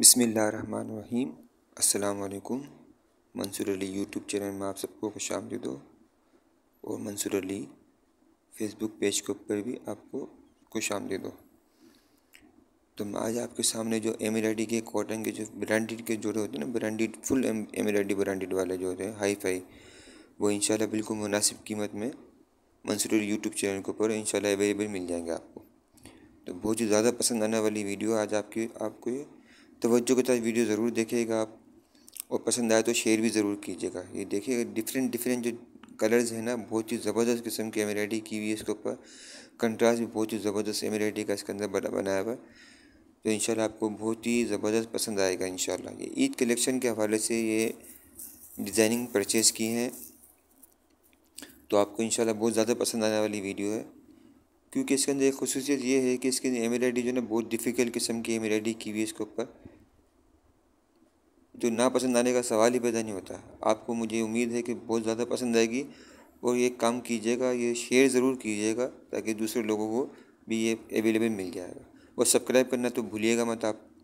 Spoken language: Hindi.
बसमीम अल्लाम मंसूर अली यूट्यूब चैनल में आप सबको खुश आमदी दो और मंसूर अली फेसबुक पेज के ऊपर भी आपको खुश आमदी दो तो मैं आज आपके सामने जो एम के कॉटन के जो ब्रांडेड के जोड़े होते हैं ना ब्रांडेड फुल एम ब्रांडेड वाले जो होते हैं हाई फाई वो इन बिल्कुल मुनासिब कीमत में मंसूर अली यूट्यूब चैनल के ऊपर इंशाल्लाह अवेलेबल मिल जाएंगे आपको तो बहुत ही ज़्यादा पसंद आने वाली वीडियो आज आपकी आपको ये तोज्जो के साथ वीडियो ज़रूर देखिएगा आप और पसंद आए तो शेयर भी ज़रूर कीजिएगा ये देखिएगा डिफरेंट डिफरेंट जो कलर्स हैं ना बहुत ही ज़बरदस्त किस्म की एमराइडी की हुई है इसके ऊपर कंट्रास्ट भी बहुत ही ज़बरदस्त एमराइडी का इसके अंदर बना बनाया हुआ तो इन आपको बहुत ही ज़बरदस्त पसंद आएगा इन ये ईद कलेक्शन के हवाले से ये डिज़ाइनिंग परचेज़ की है तो आपको इन बहुत ज़्यादा पसंद आने वाली वीडियो है क्योंकि इसके अंदर एक खसूसियत ये है कि अंदर एमराइडी जो है ना बहुत डिफ़िकल्ट किस्म की एमराइडी की हुई है इसके ऊपर जो नापसंद आने का सवाल ही पैदा नहीं होता आपको मुझे उम्मीद है कि बहुत ज़्यादा पसंद आएगी और ये काम कीजिएगा ये शेयर ज़रूर कीजिएगा ताकि दूसरे लोगों को भी ये अवेलेबल मिल जाएगा और सब्सक्राइब करना तो भूलिएगा मत आप